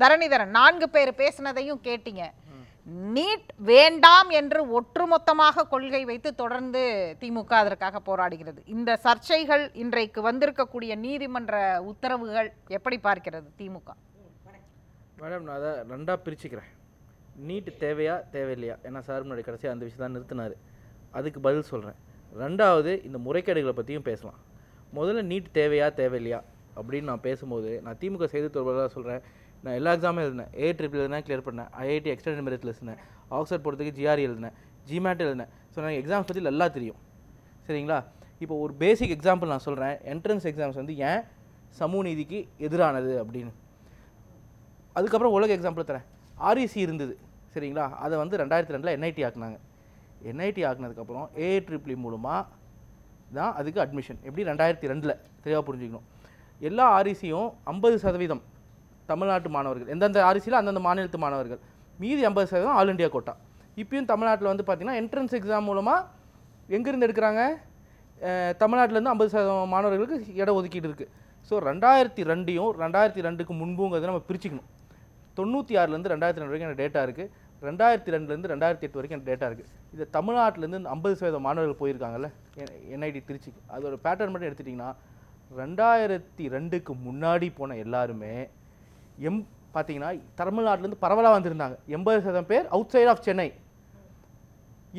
தரணிதரன் நான்கு பேர் பேசினதையும் கேட்டீங்க நீட் வேண்டாம் என்று ஒற்றுமொத்தமாக கொள்கை வைத்து தொடர்ந்து திமுக அதற்காக போராடுகிறது இந்த சர்ச்சைகள் இன்றைக்கு வந்திருக்கக்கூடிய நீதிமன்ற உத்தரவுகள் எப்படி பார்க்கிறது திமுக மேடம் நான் அதை ரெண்டாக பிரிச்சுக்கிறேன் நீட் தேவையா தேவையில்லையா ஏன்னா சார் முன்னாடி கடைசியாக அந்த விஷயம் தான் நிறுத்தினார் அதுக்கு பதில் சொல்கிறேன் ரெண்டாவது இந்த முறைகேடுகளை பற்றியும் பேசலாம் முதல்ல நீட் தேவையா தேவையில்லையா அப்படின்னு நான் பேசும்போது நான் திமுக செய்தி தொடர்பாக சொல்கிறேன் நான் எல்லா எக்ஸாமும் எழுதினேன் ஏ ட்ரிபிள் எழுதினா கிளியர் பண்ணேன் ஐஐடி எக்ஸ்டர்னல் மெரிட்டில் எழுதினேன் ஆக்ஸ்ஃபர்ட் போகிறதுக்கு ஜிஆர் எழுதினேன் ஜிமேட் எழுதினேன் ஸோ எனக்கு எக்ஸாம்ஸ் பற்றி எல்லாம் தெரியும் சரிங்களா இப்போ ஒரு பேசிக் எக்ஸாம்பிள் நான் சொல்கிறேன் என்ட்ரன்ஸ் எக்ஸாம்ஸ் வந்து ஏன் சமூக நீதிக்கு எதிரானது அப்படின்னு அதுக்கப்புறம் உலக எக்ஸாம்பிள் தரேன் ஆர்இசி e இருந்தது சரிங்களா அதை வந்து ரெண்டாயிரத்தி ரெண்டில் என்ஐடி ஆக்குனாங்க என்ஐடி ஆக்குனதுக்கப்புறம் ஏ ட்ரிபிளி மூலமாக தான் அதுக்கு அட்மிஷன் எப்படி ரெண்டாயிரத்தி ரெண்டில் தெளிவாக புரிஞ்சுக்கணும் எல்லா ஆர்இசியும் e ஐம்பது சதவீதம் தமிழ்நாட்டு மாணவர்கள் எந்தெந்த அரிசியில் அந்தந்த மாநிலத்து மாணவர்கள் மீதி ஐம்பது சதவீதம் ஆல் இண்டியா கோட்டா இப்பயும் தமிழ்நாட்டில் வந்து பார்த்திங்கன்னா என்ட்ரன்ஸ் எக்ஸாம் மூலமாக எங்கேருந்து எடுக்கிறாங்க தமிழ்நாட்டிலேருந்து ஐம்பது சதவீதம் மாணவர்களுக்கு இட ஒதுக்கீடு இருக்குது ஸோ ரெண்டாயிரத்தி ரெண்டையும் ரெண்டாயிரத்தி ரெண்டுக்கு முன்புங்கிறத நம்ம பிரிச்சுக்கணும் தொண்ணூற்றி ஆறுலேருந்து ரெண்டாயிரத்தி ரெண்டு வரைக்கும் டேட்டா இருக்குது ரெண்டாயிரத்தி ரெண்டுலேருந்து ரெண்டாயிரத்தி எட்டு வரைக்கும் டேட்டா இருக்குது இது தமிழ்நாட்டிலேருந்து ஐம்பது சதவீதம் மாணவர்கள் போயிருக்காங்கல்ல என்ஐடி திருச்சி அதோட பேட்டர்ன் மட்டும் எடுத்துட்டிங்கன்னா ரெண்டாயிரத்தி ரெண்டுக்கு முன்னாடி போன எல்லாருமே எம் பார்த்தீங்கன்னா தமிழ்நாட்டிலேருந்து பரவலாக வந்திருந்தாங்க எண்பது சதவீதம் பேர் அவுட் சைட் ஆஃப் சென்னை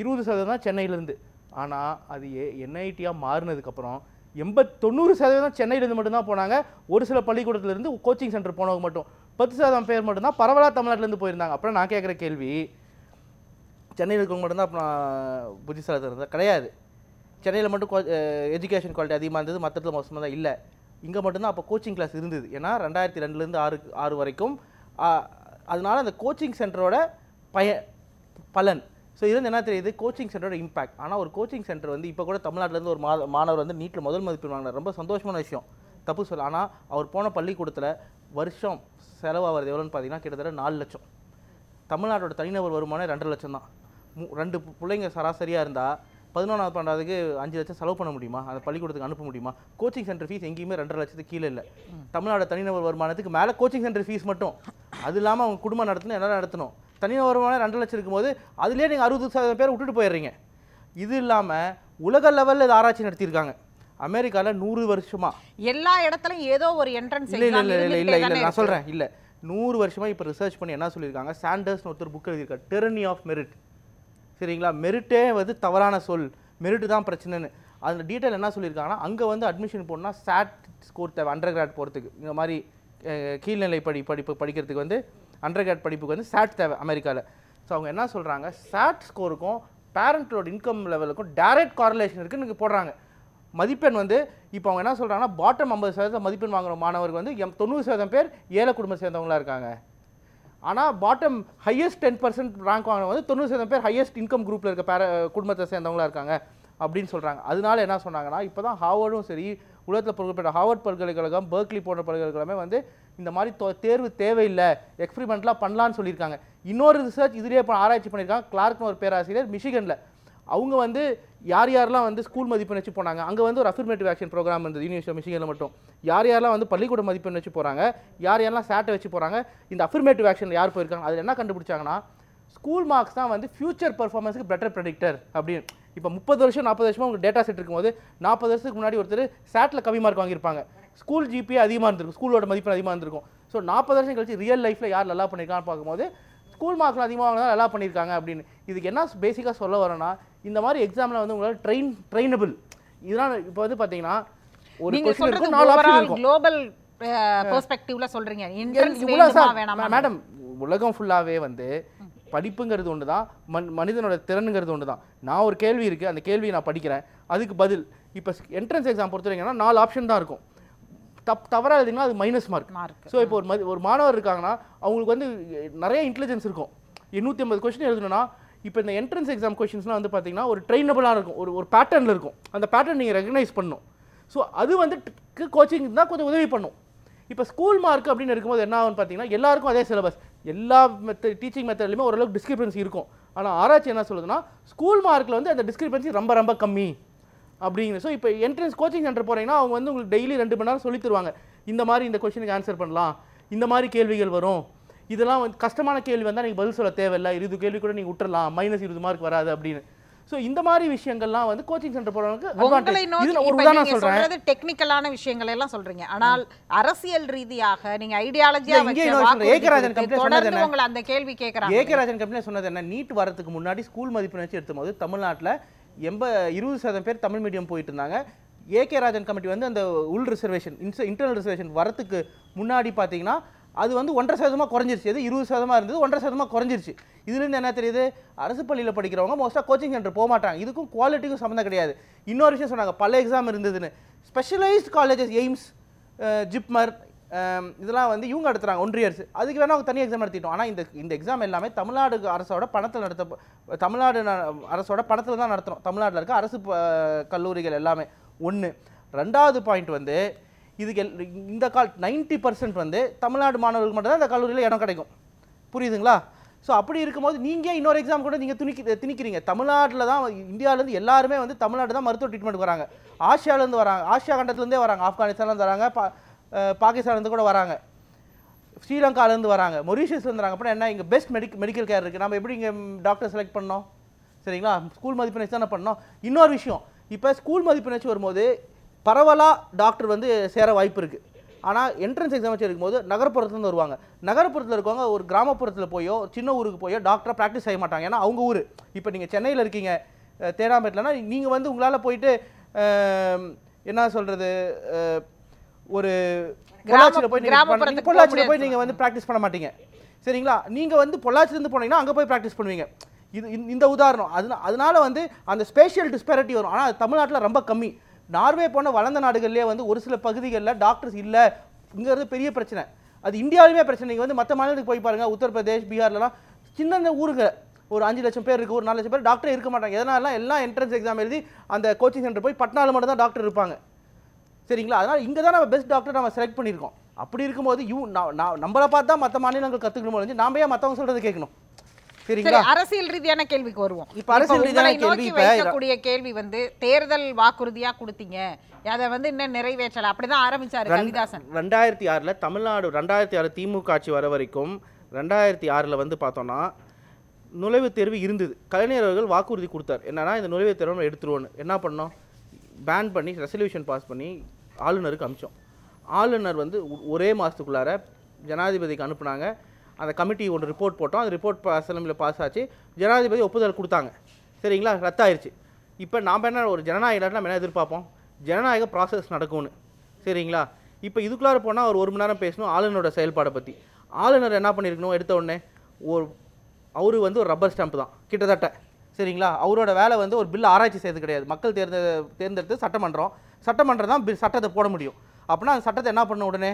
இருபது சதவீதம் தான் சென்னையிலேருந்து ஆனால் அது ஏ என்ஐடியாக மாறினதுக்கப்புறம் எண்பத் தொண்ணூறு சதவீதம் சென்னையிலேருந்து மட்டும்தான் போனாங்க ஒரு சில பள்ளிக்கூடத்துலேருந்து கோச்சிங் சென்டர் போனவங்க மட்டும் பத்து சதவீதம் பேர் மட்டும்தான் பரவலாக தமிழ்நாட்டிலேருந்து போயிருந்தாங்க அப்புறம் நான் கேட்குற கேள்வி சென்னையில் இருக்கவங்க மட்டும்தான் அப்புறம் புத்திசாலத்தில் இருந்தால் கிடையாது சென்னையில் மட்டும் எஜுகேஷன் குவாலிட்டி அதிகமாக இருந்தது மற்றத்தில் மோசமாக தான் இல்லை இங்கே மட்டும்தான் அப்போ கோச்சிங் கிளாஸ் இருந்தது ஏன்னா ரெண்டாயிரத்தி ரெண்டுலேருந்து ஆறு ஆறு வரைக்கும் அதனால் அந்த கோச்சிங் சென்டரோட பய பலன் ஸோ இது வந்து என்ன தெரியுது கோச்சிங் சென்டரோட இம்பாக்ட் ஆனால் ஒரு கோச்சிங் சென்டர் வந்து இப்போ கூட தமிழ்நாட்டிலேருந்து ஒரு மா மாணவர் வந்து நீட்டில் முதல் மதிப்பெண் வாங்கினார் ரொம்ப சந்தோஷமான விஷயம் தப்பு சொல்ல ஆனால் அவர் போன பள்ளிக்கூடத்தில் வருஷம் செலவாகிறது எவ்வளோன்னு பார்த்தீங்கன்னா கிட்டத்தட்ட நாலு லட்சம் தமிழ்நாட்டோட தனிநபர் வருமானம் ரெண்டு லட்சம் தான் ரெண்டு பிள்ளைங்க சராசரியாக இருந்தால் பதினொன்றாவது பன்னெண்டாவதுக்கு அஞ்சு லட்சம் செலவு பண்ண முடியுமா அந்த பள்ளிக்கூடத்துக்கு அனுப்ப முடியுமா கோச்சிங் சென்டர் ஃபீஸ் எங்கேயுமே ரெண்டரை லட்சத்துக்கு கீழே இல்லை தமிழ்நாடு தனிநபர் வருமானத்துக்கு மேலே கோச்சிங் சென்டர் ஃபீஸ் மட்டும் அது இல்லாமல் அவங்க குடும்பம் நடத்தணும் எல்லாரும் நடத்தணும் தனிநபர் வருமானம் ரெண்டு லட்சம் இருக்கும்போது அதுலேயே நீங்கள் அறுபது சதவீதம் பேர் விட்டுட்டு போயிடுறீங்க இது இல்லாமல் உலக லெவலில் இது ஆராய்ச்சி நடத்தியிருக்காங்க அமெரிக்காவில் நூறு வருஷமா எல்லா இடத்துலையும் ஏதோ ஒரு என்ட்ரன்ஸ் இல்லை இல்லை இல்லை இல்லை இல்லை நான் சொல்கிறேன் இல்லை நூறு வருஷமாக இப்போ ரிசர்ச் பண்ணி என்ன சொல்லியிருக்காங்க சாண்டர்ஸ்னு ஒருத்தர் புக் எழுதியிருக்காரு டெர்னி ஆஃப் மெரிட் சரிங்களா மெரிட்டே வந்து தவறான சொல் மெரிட்டு தான் பிரச்சனைன்னு அதில் டீட்டெயில் என்ன சொல்லியிருக்காங்கன்னா அங்கே வந்து அட்மிஷன் போடணும்னா சேட் ஸ்கோர் தேவை அண்டர் கிராட் போகிறதுக்கு இந்த மாதிரி கீழ்நிலை படி படிப்பு படிக்கிறதுக்கு வந்து அண்டர் கிராட் படிப்புக்கு வந்து சேட் தேவை அமெரிக்காவில் ஸோ அவங்க என்ன சொல்கிறாங்க சேட் ஸ்கோருக்கும் பேரண்ட்டோட இன்கம் லெவலுக்கும் டேரெக்ட் காரலேஷன் இருக்குன்னு போடுறாங்க மதிப்பெண் வந்து இப்போ அவங்க என்ன சொல்கிறாங்கன்னா பாட்டம் ஐம்பது சதவீதம் மதிப்பெண் வாங்குகிற மாணவருக்கு வந்து எம் தொண்ணூறு சதவீதம் பேர் ஏழை குடும்ப சேர்ந்தவங்களாக இருக்காங்க ஆனால் bottom highest ten percent rank வாங்கின வந்து தொண்ணூறு சதவீதம் பேர் ஹையஸ்ட் இன்கம் குரூப்பில் இருக்க பேர குடும்பத்தை சேர்ந்தவங்களாக இருக்காங்க அப்படின்னு சொல்கிறாங்க அதனால என்ன சொன்னாங்கன்னா இப்போ தான் ஹார்வர்டும் சரி உலகத்தில் பொருட்கள் ஹார்வர்ட் பல்கலைக்கழகம் பர்க்லி போன்ற பல்கலைக்கழகமே வந்து இந்த மாதிரி தேர்வு தேவையில்லை எக்ஸ்பிரிமெண்ட்லாம் பண்ணலான்னு சொல்லியிருக்காங்க இன்னொரு ரிசர்ச் இதிலேயே இப்போ ஆராய்ச்சி பண்ணியிருக்காங்க கிளார்க்னு ஒரு பேராசிரியர் மிஷிகனில் அவங்க வந்து யார் யாரெல்லாம் வந்து ஸ்கூல் மதிப்பெண் வச்சு போனாங்க அங்கே வந்து ஒரு அஃபர்மேட்டிவ் ஆக்ஷன் ப்ரோக்ராம் இருந்தது யூனிவர்சிட்டி மிஷினில் மட்டும் யார் யாரெல்லாம் வந்து பள்ளிக்கூட மதிப்பெண் வச்சு போகிறாங்க யார் யாரெல்லாம் சேட்டை வச்சு போகிறாங்க இந்த அஃபர்மேட்டிவ் ஆக்ஷன் யார் போயிருக்காங்க அதில் என்ன கண்டுபிடிச்சாங்கன்னா ஸ்கூல் மார்க்ஸ் தான் வந்து ஃபியூச்சர் பர்ஃபார்மன்ஸுக்கு பெட்டர் ப்ரெடிக்டர் அப்படின்னு இப்போ முப்பது வருஷம் நாற்பது வருஷமாக உங்களுக்கு டேட்டா செட் இருக்கும்போது நாற்பது வருஷத்துக்கு முன்னாடி ஒருத்தர் சேட்டில் கம்மி மார்க் வாங்கியிருப்பாங்க ஸ்கூல் ஜிபிஏ அதிகமாக இருந்திருக்கும் ஸ்கூலோட மதிப்பெண் அதிகமாக இருந்திருக்கும் ஸோ நாற்பது வருஷம் கழிச்சு ரியல் லைஃப்பில் யார் நல்லா பண்ணியிருக்கான்னு பார்க்கும்போது ஸ்கூல் மார்க்ஸ் அதிகமாக வாங்கினா நல்லா பண்ணியிருக்காங்க அப்படின்னு இதுக்கு என்ன பேசிக்காக சொல்ல வரேன்னா இந்த மாதிரி எக்ஸாமில் வந்து உங்களால் ட்ரெயின் ட்ரெயினபிள் இதனால் இப்போ வந்து பார்த்தீங்கன்னா ஒரு குளோபல் பெர்ஸ்பெக்டிவ்ல சொல்றீங்க மேடம் உலகம் ஃபுல்லாகவே வந்து படிப்புங்கிறது ஒன்று தான் மன் மனிதனோட திறனுங்கிறது ஒன்று தான் நான் ஒரு கேள்வி இருக்குது அந்த கேள்வியை நான் படிக்கிறேன் அதுக்கு பதில் இப்போ என்ட்ரன்ஸ் எக்ஸாம் பொறுத்த வரைக்கும்னா நாலு ஆப்ஷன் தான் இருக்கும் தப் தவறாக எழுதிங்கன்னா அது மைனஸ் மார்க் ஸோ இப்போ ஒரு ஒரு மாணவர் இருக்காங்கன்னா அவங்களுக்கு வந்து நிறைய இன்டெலிஜென்ஸ் இருக்கும் எண்ணூற்றி ஐம்பது கொஸ்டின் எழுதணும்னா இப்போ இந்த என்ட்ரன்ஸ் எக்ஸாம் கொஷின்ஸ்லாம் வந்து பார்த்தீங்கன்னா ஒரு ட்ரெயினபுளாக இருக்கும் ஒரு ஒரு பேட்டர்னில் இருக்கும் அந்த பேட்டர்ன் நீங்கள் ரெகனைஸ் பண்ணும் ஸோ அது வந்து கோச்சிங் தான் கொஞ்சம் உதவி பண்ணும் இப்போ ஸ்கூல் மார்க் அப்படின்னு இருக்கும்போது என்ன ஆகும்னு பார்த்தீங்கன்னா எல்லாருக்கும் அதே சிலபஸ் எல்லா மெத்தட் டீச்சிங் மெத்தட்லையுமே ஓரளவுக்கு டிஸ்கிரிபன்சி இருக்கும் ஆனால் ஆராய்ச்சி என்ன சொல்லுதுன்னா ஸ்கூல் மார்க்கில் வந்து அந்த டிஸ்கிரிபன்சி ரொம்ப ரொம்ப கம்மி அப்படிங்கிற ஸோ இப்போ என்ட்ரன்ஸ் கோச்சிங் சென்டர் போகிறீங்கன்னா அவங்க வந்து உங்களுக்கு டெய்லி ரெண்டு மணி நேரம் சொல்லி தருவாங்க இந்த மாதிரி இந்த கொஷனுக்கு ஆன்சர் பண்ணலாம் இந்த மாதிரி கேள்விகள் வரும் இதெல்லாம் வந்து கஷ்டமான கேள்வி வந்தால் நீங்கள் பதில் சொல்ல தேவையில்லை இருபது கேள்வி கூட நீங்கள் விட்டுறலாம் மைனஸ் இருபது மார்க் வராது அப்படின்னு ஸோ இந்த மாதிரி விஷயங்கள்லாம் வந்து கோச்சிங் சென்டர் போறவங்களுக்கு டெக்னிக்கலான விஷயங்கள் எல்லாம் சொல்றீங்க ஆனால் அரசியல் ரீதியாக நீங்க ஐடியாலஜியா ஏகராஜன் தொடர்ந்து உங்களை அந்த கேள்வி கேட்கறாங்க ஏகராஜன் கம்பெனி சொன்னது என்ன நீட் வரதுக்கு முன்னாடி ஸ்கூல் மதிப்பெண் வச்சு எடுத்தும் போது தமிழ்நாட்டில் எம்ப இருபது சதவீதம் பேர் தமிழ் மீடியம் போயிட்டு இருந்தாங்க ஏகே ராஜன் கமிட்டி வந்து அந்த உள் ரிசர்வேஷன் இன்ச இன்டர்னல் ரிசர்வேஷன் வரத்துக்கு முன்னாடி பார்த்தீங்கன்னா அது வந்து ஒன்றரை சதவீதமாக குறைஞ்சிருச்சு அது இருபது சதமாக இருந்தது ஒன்றரை சதமாக குறைஞ்சிருச்சு இதுலேருந்து என்ன தெரியுது அரசு பள்ளியில் படிக்கிறவங்க மோஸ்ட்டாக கோச்சிங் சென்டர் போக மாட்டாங்க இதுக்கும் குவாலிட்டிக்கும் சம்மந்தம் கிடையாது இன்னொரு விஷயம் சொன்னாங்க பல எக்ஸாம் இருந்ததுன்னு ஸ்பெஷலைஸ்ட் காலேஜஸ் எய்ம்ஸ் ஜிப்மர் இதெல்லாம் வந்து இவங்க நடத்துகிறாங்க ஒன்றிய அரசு அதுக்கு வேணால் அவங்க தனி எக்ஸாம் நடத்திட்டோம் ஆனால் இந்த இந்த எக்ஸாம் எல்லாமே தமிழ்நாடு அரசோட பணத்தில் நடத்த தமிழ்நாடு அரசோட பணத்தில் தான் நடத்துகிறோம் தமிழ்நாட்டில் இருக்க அரசு கல்லூரிகள் எல்லாமே ஒன்று ரெண்டாவது பாயிண்ட் வந்து இதுக்கு எல் இந்த கால் நைன்ட்டி பர்சன்ட் வந்து தமிழ்நாடு மாணவர்களுக்கு மட்டும்தான் இந்த கல்லூரியில் இடம் கிடைக்கும் புரியுதுங்களா ஸோ அப்படி இருக்கும்போது நீங்கள் இன்னொரு எக்ஸாம் கூட நீங்கள் துணிக்கி திணிக்கிறீங்க தமிழ்நாட்டில் தான் இந்தியாவிலேருந்து எல்லாருமே வந்து தமிழ்நாடு தான் மருத்துவ ட்ரீட்மெண்ட் வராங்க ஆசியாவிலேருந்து வராங்க ஆசியா கண்டத்துலேருந்தே வராங்க ஆப்கானிஸ்தான்லேருந்து வராங்க பாகிஸ்தான்லேருந்து கூட வராங்க ஸ்ரீலங்காலேருந்து வராங்க மொரிஷியஸ்லேருந்து வராங்க அப்படின்னா என்ன இங்கே பெஸ்ட் மெடிக் மெடிக்கல் கேர் இருக்குது நம்ம எப்படி இங்கே டாக்டர் செலக்ட் பண்ணோம் சரிங்களா ஸ்கூல் மதிப்பெண் தானே பண்ணோம் இன்னொரு விஷயம் இப்போ ஸ்கூல் மதிப்பெண் வச்சு வரும்போது பரவலாக டாக்டர் வந்து சேர வாய்ப்பு இருக்குது ஆனால் என்ட்ரன்ஸ் எக்ஸாம் வச்சு இருக்கும்போது நகர்ப்புறத்துலேருந்து வருவாங்க நகர்ப்புறத்தில் இருக்கவங்க ஒரு கிராமப்புறத்தில் போயோ சின்ன ஊருக்கு போயோ டாக்டரை ப்ராக்டிஸ் செய்ய மாட்டாங்க ஏன்னா அவங்க ஊர் இப்போ நீங்கள் சென்னையில் இருக்கீங்க தேடாம்பேட்டில்னா நீங்கள் வந்து உங்களால் போயிட்டு என்ன சொல்கிறது ஒரு பொள்ளாச்சியில் போய் நீங்கள் பொள்ளாச்சியில் போய் நீங்கள் வந்து ப்ராக்டிஸ் பண்ண மாட்டீங்க சரிங்களா நீங்கள் வந்து பொள்ளாச்சிலேருந்து போனீங்கன்னா அங்கே போய் ப்ராக்டிஸ் பண்ணுவீங்க இது இந்த உதாரணம் அது அதனால வந்து அந்த ஸ்பேஷியல் டிஸ்பேரிட்டி வரும் ஆனால் தமிழ்நாட்டில் ரொம்ப கம்மி நார்வே போன வளர்ந்த நாடுகள்லேயே வந்து ஒரு சில பகுதிகளில் டாக்டர்ஸ் இல்லை இங்கிறது பெரிய பிரச்சனை அது இந்தியாவிலுமே பிரச்சனை நீங்கள் வந்து மற்ற மாநிலத்துக்கு போய் பாருங்கள் உத்தரப்பிரதேஷ் பீகார்லலாம் சின்ன ஊருங்க ஒரு அஞ்சு லட்சம் பேர் இருக்குது ஒரு நாலு லட்சம் பேர் டாக்டர் இருக்க மாட்டாங்க எதனால எல்லாம் என்ட்ரன்ஸ் எக்ஸாம் எழுதி அந்த கோச்சிங் சென்டர் போய் பட்னாவில் மட்டும் தான் டாக்டர் இருப்பாங்க சரிங்களா அதனால் இங்கே தான் நம்ம பெஸ்ட் டாக்டர் நம்ம செலக்ட் பண்ணியிருக்கோம் அப்படி இருக்கும்போது யூ நான் நம்மளை பார்த்து தான் மற்ற மாநிலங்கள் கற்றுக்கணுமோ வந்து நாம ஏன் மற்றவங்க சொல்கிறது கேட்கணும் சரிங்களா அரசியல் ரீதியான கேள்விக்கு வருவோம் இப்போ அரசியல் ரீதியான கேள்வி வைக்கக்கூடிய கேள்வி வந்து தேர்தல் வாக்குறுதியா கொடுத்தீங்க அதை வந்து இன்னும் நிறைவேற்றலை அப்படிதான் ஆரம்பிச்சாரு ரவிதாசன் ரெண்டாயிரத்தி ஆறில் தமிழ்நாடு ரெண்டாயிரத்தி ஆறு திமுக ஆட்சி வர வரைக்கும் ரெண்டாயிரத்தி ஆறில் வந்து பார்த்தோன்னா நுழைவுத் தேர்வு இருந்தது கலைஞர் அவர்கள் வாக்குறுதி கொடுத்தார் என்னன்னா இந்த நுழைவுத் தேர்வு எடுத்துருவோன்னு என்ன பண்ணோம் பேன் பண்ணி ரெசல்யூஷன் பாஸ் பண்ணி ஆளுநருக்கு அமிச்சோம் ஆளுநர் வந்து ஒரே மாதத்துக்குள்ளார ஜனாதிபதிக்கு அனுப்புனாங்க அந்த கமிட்டி ஒன்று ரிப்போர்ட் போட்டோம் அந்த ரிப்போர்ட் அசம்பிளியில் பாஸ் ஆச்சு ஜனாதிபதி ஒப்புதல் கொடுத்தாங்க சரிங்களா ரத்தாயிருச்சு இப்போ நாம் என்ன ஒரு ஜனநாயக நம்ம என்ன எதிர்பார்ப்போம் ஜனநாயக ப்ராசஸ் நடக்கும்னு சரிங்களா இப்போ இதுக்குள்ளார போனால் ஒரு ஒரு மணி நேரம் பேசணும் ஆளுநரோட செயல்பாடை பற்றி ஆளுநர் என்ன பண்ணியிருக்கணும் எடுத்த உடனே ஒரு அவர் வந்து ஒரு ரப்பர் ஸ்டாம்ப் தான் கிட்டத்தட்ட சரிங்களா அவரோட வேலை வந்து ஒரு பில் ஆராய்ச்சி செய்யறது கிடையாது மக்கள் தேர்ந்த தேர்ந்தெடுத்து சட்டமன்றம் சட்டமன்றம் தான் பில் சட்டத்தை போட முடியும் அப்படின்னா அந்த சட்டத்தை என்ன பண்ண உடனே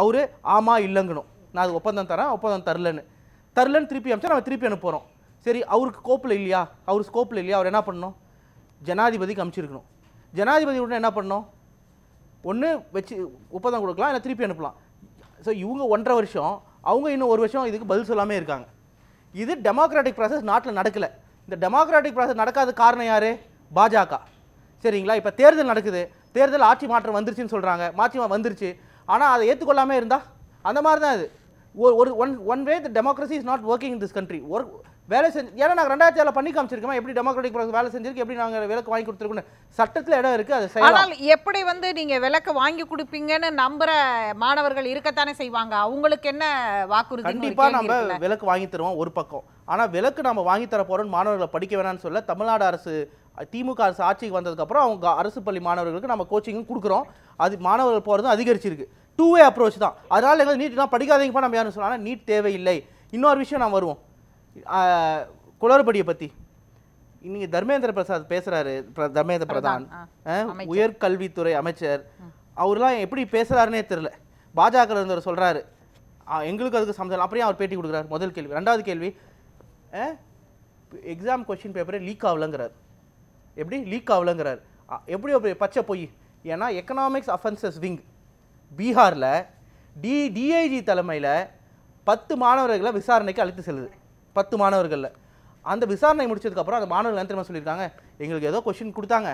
அவர் ஆமாம் இல்லைங்கணும் நான் அது ஒப்பந்தம் தரேன் ஒப்பந்தம் தரலன்னு தரலன்னு திருப்பி அனுப்பிச்சா நம்ம திருப்பி அனுப்புகிறோம் சரி அவருக்கு கோப்பில் இல்லையா அவர் ஸ்கோப்பில் இல்லையா அவர் என்ன பண்ணணும் ஜனாதிபதிக்கு அனுப்பிச்சிருக்கணும் ஜனாதிபதி உடனே என்ன பண்ணணும் ஒன்று வச்சு ஒப்பந்தம் கொடுக்கலாம் இல்லை திருப்பி அனுப்பலாம் ஸோ இவங்க ஒன்றரை வருஷம் அவங்க இன்னும் ஒரு வருஷம் இதுக்கு பதில் சொல்லாமல் இருக்காங்க இது டெமோக்ராட்டிக் ப்ராசஸ் நாட்டில் நடக்கலை இந்த டெமோக்ராட்டிக் ப்ராசஸ் நடக்காத காரணம் யார் பாஜக சரிங்களா இப்போ தேர்தல் நடக்குது தேர்தல் ஆட்சி மாற்றம் வந்துருச்சுன்னு சொல்கிறாங்க மாற்றி மா வந்துருச்சு ஆனால் அதை ஏற்றுக்கொள்ளாமல் இருந்தால் அந்த மாதிரி தான் இது ஒரு one one way the democracy is not working in this country work வேலை செஞ்சு ஏன்னா நாங்கள் ரெண்டாயிரத்தி ஏழில் பண்ணி காமிச்சிருக்கோம் எப்படி டெமோக்ராட்டிக் ப்ராசஸ் வேலை செஞ்சிருக்கு எப்படி நாங்கள் விளக்கு வாங்கி கொடுத்துருக்கோன்னு சட்டத்தில் இடம் இருக்குது அது ஆனால் எப்படி வந்து நீங்கள் விலக்கு வாங்கி கொடுப்பீங்கன்னு நம்புகிற மாணவர்கள் இருக்கத்தானே செய்வாங்க அவங்களுக்கு என்ன வாக்குறுதி கண்டிப்பாக நம்ம விளக்கு வாங்கி தருவோம் ஒரு பக்கம் ஆனால் விலக்கு நம்ம வாங்கித்தர போகிறோம்னு மாணவர்களை படிக்க வேணாம்னு சொல்ல தமிழ்நாடு அரசு திமுக அரசு ஆட்சிக்கு வந்ததுக்கப்புறம் அவங்க அரசு பள்ளி மாணவர்களுக்கு நம்ம கோச்சிங்கும் கொடுக்குறோம் அது மாணவர்கள் போகிறதும் அதிகரிச்சிருக்கு டூ வே அப்ரோச் தான் அதனால் எங்கள் நீட்லாம் படிக்காதீங்கப்பா நம்ம யாரும் சொல்லலாம் நீட் தேவையில்லை இன்னொரு விஷயம் நான் வருவோம் குளறுபடியை பற்றி இன்னைக்கு தர்மேந்திர பிரசாத் பேசுகிறாரு தர்மேந்திர பிரதான் உயர்கல்வித்துறை அமைச்சர் அவர்லாம் எப்படி பேசுகிறாருன்னே தெரில பாஜக இருந்தவர் சொல்கிறாரு எங்களுக்கு அதுக்கு சம்மந்தம் அப்படியே அவர் பேட்டி கொடுக்குறாரு முதல் கேள்வி ரெண்டாவது கேள்வி எக்ஸாம் கொஷின் பேப்பரே லீக் ஆகலங்கிறார் எப்படி லீக் ஆகலங்கிறார் எப்படி அப்படி பச்சை போய் ஏன்னா எக்கனாமிக்ஸ் அஃபென்சஸ் விங் பீகாரில் டி டிஐஜி தலைமையில் பத்து மாணவர்களை விசாரணைக்கு அழைத்து செல்லுது பத்து மாணவர்களில் அந்த விசாரணை முடிச்சதுக்கப்புறம் அந்த மாணவர்கள் என்ன சொல்லியிருக்காங்க எங்களுக்கு ஏதோ கொஷின் கொடுத்தாங்க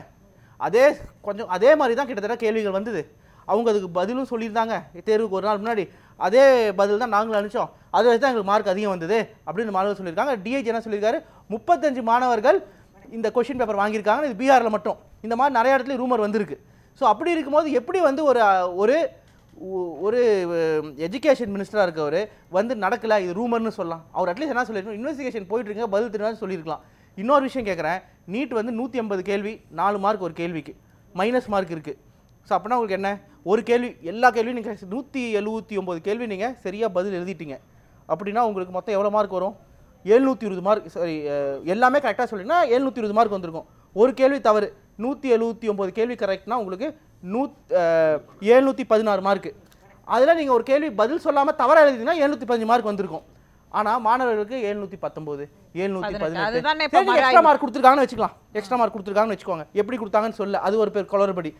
அதே கொஞ்சம் அதே மாதிரி தான் கிட்டத்தட்ட கேள்விகள் வந்தது அவங்க அதுக்கு பதிலும் சொல்லியிருந்தாங்க தேர்வுக்கு ஒரு நாள் முன்னாடி அதே பதில் தான் நாங்களும் அனுப்பிச்சோம் அதை வச்சு தான் எங்களுக்கு மார்க் அதிகம் வந்தது அப்படின்னு மாணவர் சொல்லியிருக்காங்க டிஐஜி என்ன சொல்லியிருக்காரு முப்பத்தஞ்சு மாணவர்கள் இந்த கொஷின் பேப்பர் வாங்கியிருக்காங்க இது பீகாரில் மட்டும் இந்த மாதிரி நிறைய இடத்துல ரூமர் வந்திருக்கு ஸோ அப்படி இருக்கும்போது எப்படி வந்து ஒரு ஒரு ஒரு எஜுகேஷன் மினிஸ்டராக இருக்கவர் வந்து நடக்கலை இது ரூமர்னு சொல்லலாம் அவர் அட்லீஸ்ட் என்ன சொல்லியிருக்கணும் இன்வெஸ்டிகேஷன் போயிட்டுருங்க பதில் திருநாள் சொல்லியிருக்கலாம் இன்னொரு விஷயம் கேட்குறேன் நீட் வந்து நூற்றி ஐம்பது கேள்வி நாலு மார்க் ஒரு கேள்விக்கு மைனஸ் மார்க் இருக்குது ஸோ அப்படின்னா உங்களுக்கு என்ன ஒரு கேள்வி எல்லா கேள்வியும் நீங்கள் நூற்றி எழுபத்தி ஒம்பது கேள்வி நீங்கள் சரியாக பதில் எழுதிட்டீங்க அப்படின்னா உங்களுக்கு மொத்தம் எவ்வளோ மார்க் வரும் எழுநூற்றி இருபது மார்க் சாரி எல்லாமே கரெக்டாக சொல்லிங்கன்னா எழுநூற்றி இருபது மார்க் வந்திருக்கும் ஒரு கேள்வி தவறு நூற்றி எழுபத்தி ஒம்பது கேள்வி கரெக்ட்னா உங்களுக்கு நூத் எழுநூற்றி பதினாறு மார்க்கு அதில் நீங்கள் ஒரு கேள்வி பதில் சொல்லாமல் தவறாக எழுதிங்கன்னா எழுநூற்றி பதினஞ்சு மார்க் வந்திருக்கும் ஆனால் மாணவர்களுக்கு எழுநூற்றி பத்தொம்போது எழுநூற்றி பதினெட்டு எக்ஸ்ட்ரா மார்க் கொடுத்துருக்காங்கன்னு வச்சுக்கலாம் எக்ஸ்ட்ரா மார்க் கொடுத்துருக்காங்கன்னு வச்சுக்கோங்க எப்படி கொடுத்தாங்கன்னு சொல்ல அது ஒரு பேர் குளறுபடி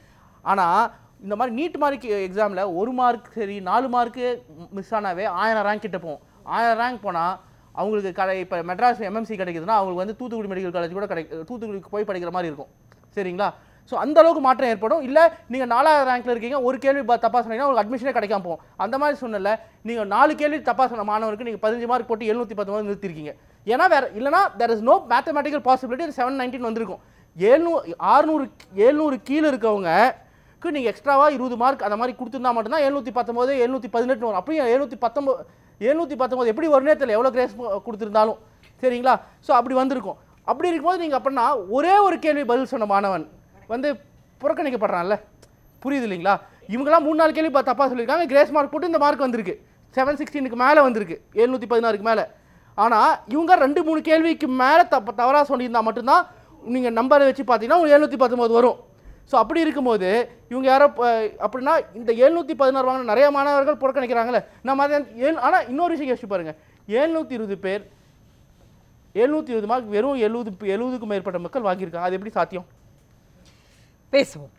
ஆனால் இந்த மாதிரி நீட் மார்க் எக்ஸாமில் ஒரு மார்க் சரி நாலு மார்க்கு மிஸ் ஆனாவே ஆயிரம் ரேங்க் கிட்ட போவோம் ஆயிரம் ரேங்க் போனால் அவங்களுக்கு கடை இப்போ மெட்ராஸ் எம்எம்சி கிடைக்குதுன்னா அவங்களுக்கு வந்து தூத்துக்குடி மெடிக்கல் காலேஜ் கூட கிடைக்கும் தூத்துக்குடிக்கு போய் படிக்கிற மாதிரி இருக்கும் சரிங்களா ஸோ அந்த அளவுக்கு மாற்றம் ஏற்படும் இல்லை நீங்கள் நாலாவது ரேங்க்கில் இருக்கீங்க ஒரு கேள்வி தப்பாக சொன்னீங்கன்னா உங்களுக்கு அட்மிஷனே கிடைக்காம போகும் அந்த மாதிரி சொன்னல நீங்கள் நாலு கேள்வி தப்பாக சொன்ன மாணவருக்கு நீங்கள் பதினஞ்சு மார்க் போட்டு எழுநூற்றி பத்து மார்க் நிறுத்திருக்கீங்க ஏன்னா வேறு இல்லைனா there is no mathematical possibility seven nineteen வந்திருக்கும் எழுநூறு ஆறுநூறு எழுநூறு கீழே இருக்கவங்க மார்க்கு நீங்கள் எக்ஸ்ட்ராவாக இருபது மார்க் அந்த மாதிரி கொடுத்துருந்தா மட்டும்தான் எழுநூற்றி பத்தொம்போது எழுநூற்றி பதினெட்டு வரும் அப்படியே எழுநூற்றி பத்தொம்போது எழுநூற்றி பத்தொம்போது எப்படி வரும்னே தெரியல எவ்வளோ கிரேஸ் கொடுத்துருந்தாலும் சரிங்களா ஸோ அப்படி வந்திருக்கும் அப்படி இருக்கும்போது நீங்கள் அப்படின்னா ஒரே ஒரு கேள்வி பதில் சொன்ன மாணவன் வந்து புறக்கணிக்கப்படுறான்ல புரியுது இல்லைங்களா இவங்களாம் மூணு நாலு கேள்வி தப்பாக சொல்லியிருக்காங்க கிரேஸ் மார்க் போட்டு இந்த மார்க் வந்திருக்கு செவன் சிக்ஸ்டீனுக்கு மேலே வந்திருக்கு எழுநூற்றி பதினாறுக்கு மேலே ஆனால் இவங்க ரெண்டு மூணு கேள்விக்கு மேலே தப்ப தவறாக சொல்லியிருந்தால் மட்டும்தான் நீங்கள் நம்பரை வச்சு பார்த்தீங்கன்னா உங்களுக்கு எழுநூற்றி பத்தொம்போது வரும் ஸோ அப்படி இருக்கும்போது இவங்க யாரோ அப்படின்னா இந்த எழுநூற்றி பதினாறு வாங்கின நிறைய மாணவர்கள் புறக்கணிக்கிறாங்களே நம்ம அதை ஏழு ஆனால் இன்னொரு விஷயம் யோசிச்சு பாருங்கள் எழுநூற்றி இருபது பேர் எழுநூற்றி இருபது மார்க் வெறும் எழுபது எழுபதுக்கும் மேற்பட்ட மக்கள் வாங்கியிருக்காங்க அது எப்படி சாத்தியம் பேசுவோம்